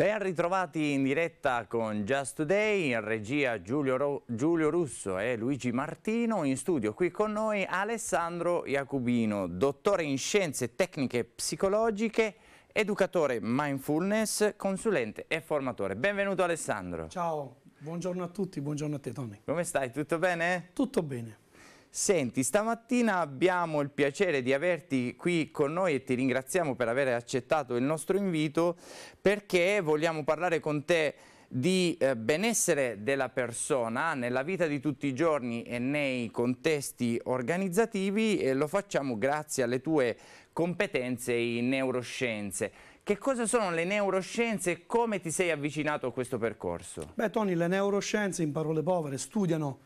Ben ritrovati in diretta con Just Today, in regia Giulio, Ro Giulio Russo e Luigi Martino, in studio qui con noi Alessandro Iacubino, dottore in scienze tecniche psicologiche, educatore mindfulness, consulente e formatore. Benvenuto Alessandro. Ciao, buongiorno a tutti, buongiorno a te Tony. Come stai? Tutto bene? Tutto bene. Senti, stamattina abbiamo il piacere di averti qui con noi e ti ringraziamo per aver accettato il nostro invito perché vogliamo parlare con te di eh, benessere della persona nella vita di tutti i giorni e nei contesti organizzativi e lo facciamo grazie alle tue competenze in neuroscienze. Che cosa sono le neuroscienze e come ti sei avvicinato a questo percorso? Beh Tony, le neuroscienze in parole povere studiano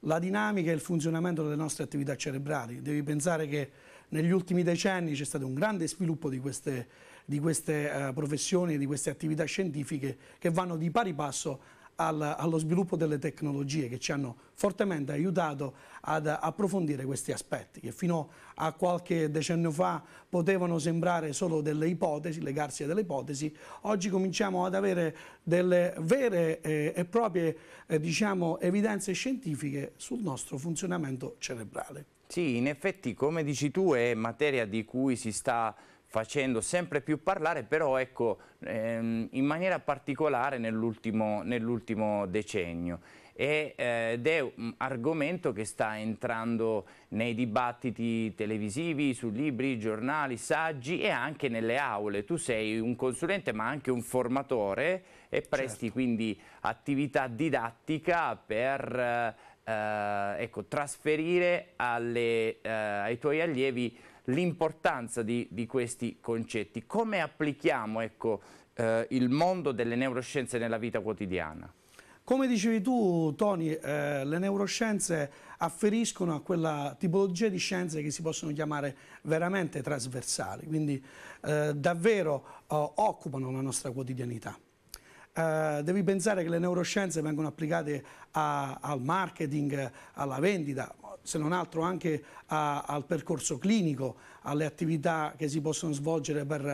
la dinamica e il funzionamento delle nostre attività cerebrali. Devi pensare che negli ultimi decenni c'è stato un grande sviluppo di queste, di queste uh, professioni e di queste attività scientifiche che vanno di pari passo al, allo sviluppo delle tecnologie che ci hanno fortemente aiutato ad approfondire questi aspetti che fino a qualche decennio fa potevano sembrare solo delle ipotesi, legarsi a delle ipotesi, oggi cominciamo ad avere delle vere eh, e proprie eh, diciamo, evidenze scientifiche sul nostro funzionamento cerebrale. Sì, in effetti come dici tu è materia di cui si sta facendo sempre più parlare, però ecco, ehm, in maniera particolare nell'ultimo nell decennio. Eh, ed è un argomento che sta entrando nei dibattiti televisivi, su libri, giornali, saggi e anche nelle aule. Tu sei un consulente ma anche un formatore e presti certo. quindi attività didattica per... Eh, eh, ecco, trasferire alle, eh, ai tuoi allievi l'importanza di, di, questi concetti. Come applichiamo ecco, eh, il mondo delle neuroscienze nella vita quotidiana? Come dicevi tu, Tony, eh, le neuroscienze afferiscono a quella tipologia di scienze che si possono chiamare veramente trasversali, quindi eh, davvero eh, occupano la nostra quotidianità. Eh, devi pensare che le neuroscienze vengono applicate a, al marketing, alla vendita, se non altro anche a, al percorso clinico, alle attività che si possono svolgere per,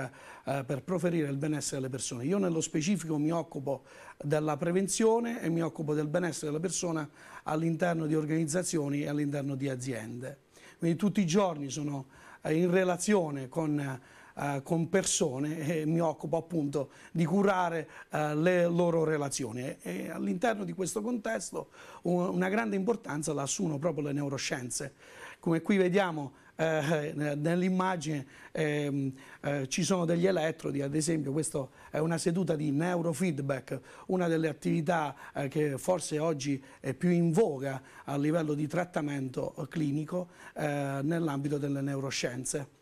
eh, per, proferire il benessere delle persone. Io nello specifico mi occupo della prevenzione e mi occupo del benessere della persona all'interno di organizzazioni e all'interno di aziende. Quindi tutti i giorni sono eh, in relazione con eh, con persone e mi occupo appunto di curare eh, le loro relazioni. E, all'interno di questo contesto una grande importanza la assumono proprio le neuroscienze. Come qui vediamo eh, eh nell'immagine eh, eh, ci sono degli elettrodi, ad esempio questa è una seduta di neurofeedback, una delle attività che forse oggi è più in voga a livello di trattamento clinico nell'ambito delle neuroscienze.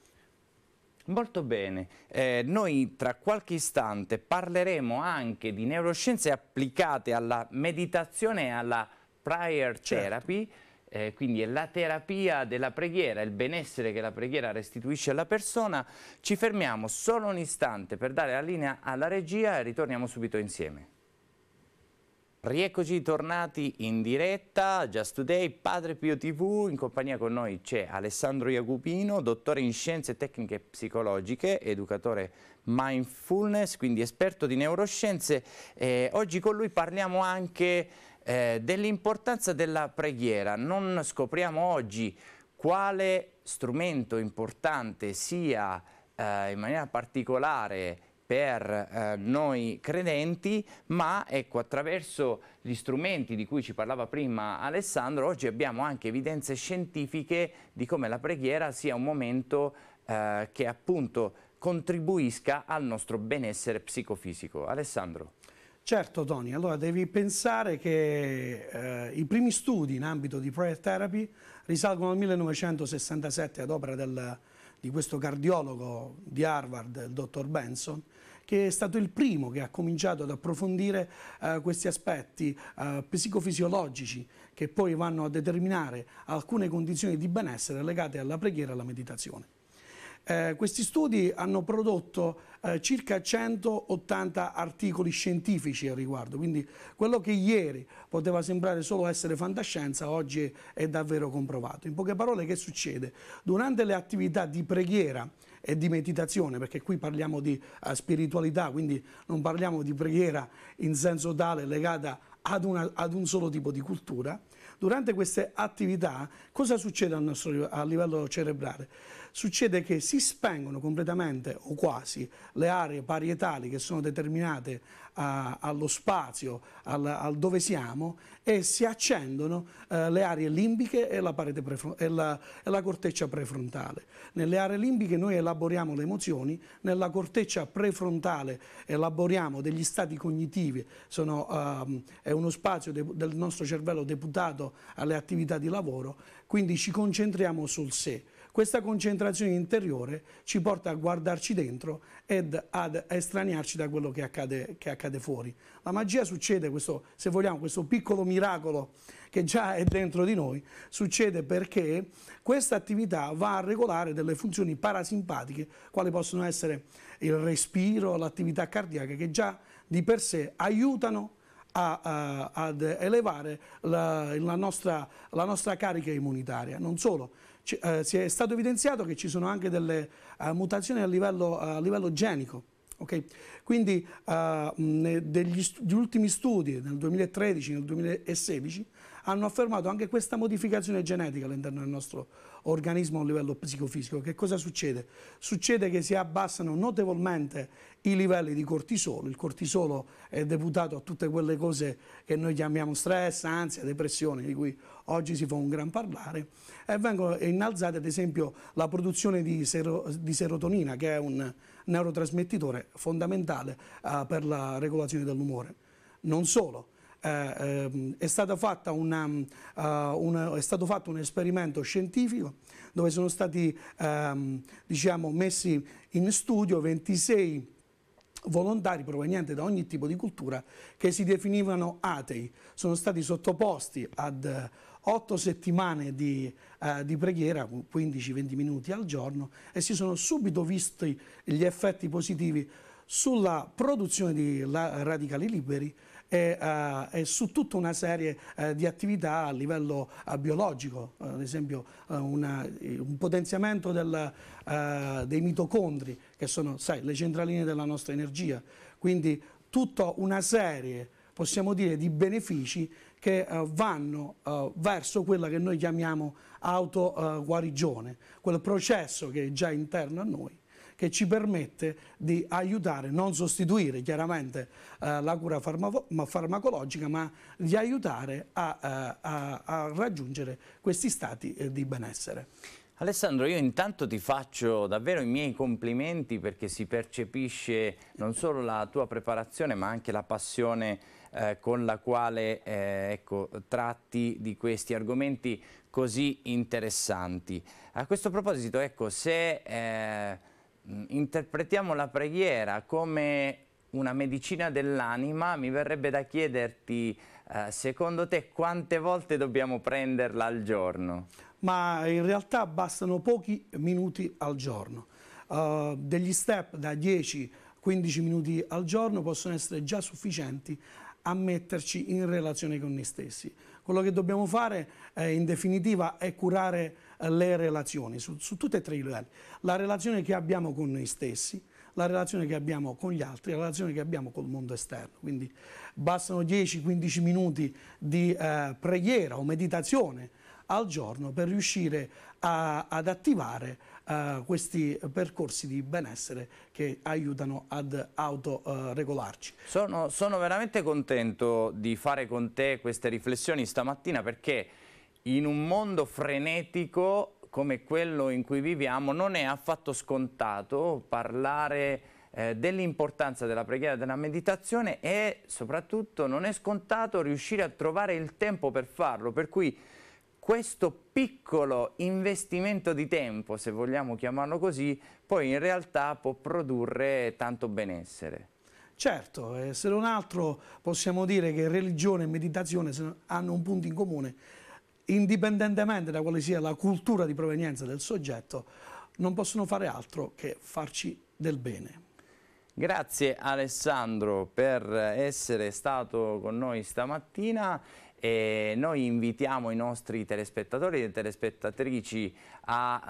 Molto bene, eh, noi tra qualche istante parleremo anche di neuroscienze applicate alla meditazione e alla prior certo. therapy, certo. eh, quindi è la terapia della preghiera, il benessere che la preghiera restituisce alla persona. Ci fermiamo solo un istante per dare la linea alla regia e ritorniamo subito insieme. Rieccoci tornati in diretta, Just Today, Padre Pio TV, in compagnia con noi c'è Alessandro Iacupino, dottore in scienze tecniche psicologiche, educatore mindfulness, quindi esperto di neuroscienze. Eh, oggi con lui parliamo anche eh, dell'importanza della preghiera, non scopriamo oggi quale strumento importante sia eh, in maniera particolare per eh, noi credenti, ma ecco, attraverso gli strumenti di cui ci parlava prima Alessandro, oggi abbiamo anche evidenze scientifiche di come la preghiera sia un momento eh, che appunto contribuisca al nostro benessere psicofisico. Alessandro. Certo Tony, allora devi pensare che eh, i primi studi in ambito di prayer therapy risalgono al 1967 ad opera del di questo cardiologo di Harvard, il dottor Benson, che è stato il primo che ha cominciato ad approfondire eh, questi aspetti eh, psicofisiologici che poi vanno a determinare alcune condizioni di benessere legate alla preghiera e alla meditazione. Eh, questi studi hanno prodotto eh, circa 180 articoli scientifici al riguardo, quindi quello che ieri poteva sembrare solo essere fantascienza oggi è davvero comprovato. In poche parole che succede? Durante le attività di preghiera e di meditazione, perché qui parliamo di uh, spiritualità, quindi non parliamo di preghiera in senso tale legata ad, una, ad un solo tipo di cultura, durante queste attività cosa succede nostro, a livello cerebrale? succede che si spengono completamente o quasi le aree parietali che sono determinate a, eh, allo spazio, al, al, dove siamo e si accendono eh, le aree limbiche e la, e, la, e la, corteccia prefrontale. Nelle aree limbiche noi elaboriamo le emozioni, nella corteccia prefrontale elaboriamo degli stati cognitivi, sono, eh, è uno spazio del nostro cervello deputato alle attività di lavoro, quindi ci concentriamo sul sé. Questa concentrazione interiore ci porta a guardarci dentro ed ad estraniarci da quello che accade, che accade fuori. La magia succede, questo, se vogliamo, questo piccolo miracolo che già è dentro di noi, succede perché questa attività va a regolare delle funzioni parasimpatiche, quali possono essere il respiro, l'attività cardiaca, che già di per sé aiutano a, a, ad elevare la, la, nostra, la nostra carica immunitaria. Non solo, ci, eh, si è stato evidenziato che ci sono anche delle eh, mutazioni a livello, a livello genico. Okay? Quindi eh, negli, st ultimi studi nel 2013 e nel 2016 hanno affermato anche questa modificazione genetica all'interno del nostro organismo a livello psicofisico. Che cosa succede? Succede che si abbassano notevolmente i livelli di cortisolo. Il cortisolo è deputato a tutte quelle cose che noi chiamiamo stress, ansia, depressione, di cui oggi si fa un gran parlare, e vengono innalzate ad esempio la produzione di, sero, di serotonina, che è un neurotrasmettitore fondamentale eh, per la regolazione dell'umore. Non solo, eh, ehm, è, stato una, uh, una, è, stato fatto un esperimento scientifico dove sono stati ehm, diciamo, messi in studio 26 volontari provenienti da ogni tipo di cultura che si definivano atei. Sono stati sottoposti ad eh, otto settimane di, eh, di preghiera, 15-20 minuti al giorno, e si sono subito visti gli effetti positivi sulla produzione di radicali liberi, e, uh, e su tutta una serie uh, di attività a livello uh, biologico, ad esempio una, un potenziamento del, dei mitocondri che sono sai, le centraline della nostra energia, quindi tutta una serie possiamo dire di benefici che vanno verso quella che noi chiamiamo autoguarigione, quel processo che è già interno a noi che ci permette di aiutare, non sostituire chiaramente eh, la cura farmacologica, ma di aiutare a, eh, a, a raggiungere questi stati eh, di benessere. Alessandro, io intanto ti faccio davvero i miei complimenti perché si percepisce non solo la tua preparazione ma anche la passione eh, con la quale eh, ecco, tratti di questi argomenti così interessanti. A questo proposito, ecco, se... Eh, Mm, interpretiamo la preghiera come una medicina dell'anima, mi verrebbe da chiederti, eh, secondo te, quante volte dobbiamo prenderla al giorno? Ma in realtà bastano pochi minuti al giorno. Uh, degli step da 10 15 minuti al giorno possono essere già sufficienti a metterci in relazione con noi stessi. Quello che dobbiamo fare eh, in definitiva è curare eh, le relazioni su, su tutti e tre i livelli. La relazione che abbiamo con noi stessi, la relazione che abbiamo con gli altri, la relazione che abbiamo col mondo esterno. Quindi bastano 10-15 minuti di eh, preghiera o meditazione al giorno per riuscire a, ad attivare uh, questi percorsi di benessere che aiutano ad autoregolarci. Uh, sono, sono veramente contento di fare con te queste riflessioni stamattina perché in un mondo frenetico come quello in cui viviamo non è affatto scontato parlare eh, dell'importanza della preghiera e della meditazione e soprattutto non è scontato riuscire a trovare il tempo per farlo, per cui questo piccolo investimento di tempo, se vogliamo chiamarlo così, poi in realtà può produrre tanto benessere. Certo, eh, se non altro possiamo dire che religione e meditazione hanno un punto in comune, indipendentemente da quale sia la cultura di provenienza del soggetto, non possono fare altro che farci del bene. Grazie Alessandro per essere stato con noi stamattina. E noi invitiamo i nostri telespettatori e telespettatrici a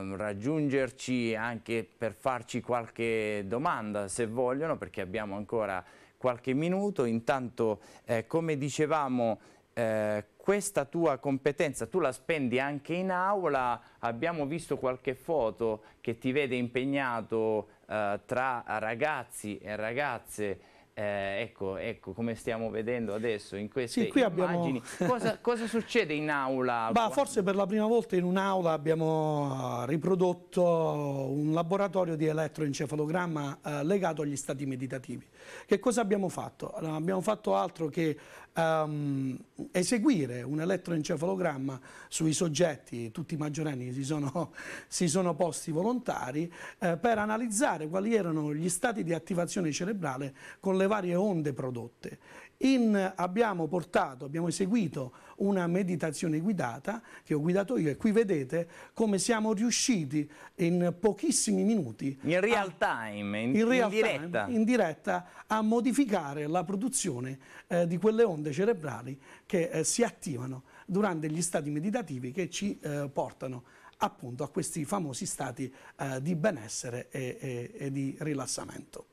eh, raggiungerci anche per farci qualche domanda se vogliono perché abbiamo ancora qualche minuto. Intanto eh, come dicevamo eh, questa tua competenza tu la spendi anche in aula, abbiamo visto qualche foto che ti vede impegnato eh, tra ragazzi e ragazze eh, ecco, ecco, come stiamo vedendo adesso in queste sì, immagini. Abbiamo... Cosa, cosa, succede in aula? Bah, forse per la prima volta in un'aula abbiamo eh, riprodotto un laboratorio di elettroencefalogramma eh, legato agli stati meditativi. Che cosa abbiamo fatto? Non abbiamo fatto altro che ehm, eseguire un elettroencefalogramma sui soggetti, tutti i maggiorenni si sono, si sono posti volontari, eh, per analizzare quali erano gli stati di attivazione cerebrale con le varie onde prodotte. In, abbiamo portato, abbiamo eseguito una meditazione guidata che ho guidato io e qui vedete come siamo riusciti in pochissimi minuti in real a, time, in, in, real in, diretta. Time, in, diretta. a modificare la produzione eh, di quelle onde cerebrali che eh, si attivano durante gli stati meditativi che ci eh, portano appunto a questi famosi stati eh, di benessere e, e, e di rilassamento.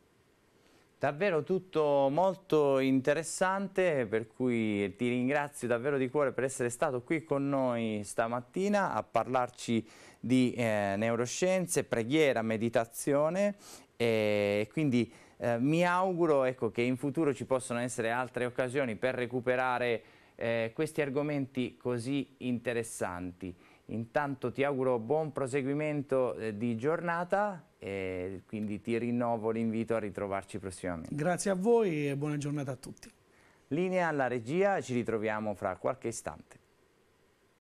Davvero tutto molto interessante, per cui ti ringrazio davvero di cuore per essere stato qui con noi stamattina a parlarci di eh, neuroscienze, preghiera, meditazione e quindi eh, mi auguro ecco, che in futuro ci possano essere altre occasioni per recuperare eh, questi argomenti così interessanti. Intanto ti auguro buon proseguimento eh, di giornata e quindi ti rinnovo l'invito a ritrovarci prossimamente. Grazie a voi e buona giornata a tutti. Linea alla regia, ci ritroviamo fra qualche istante.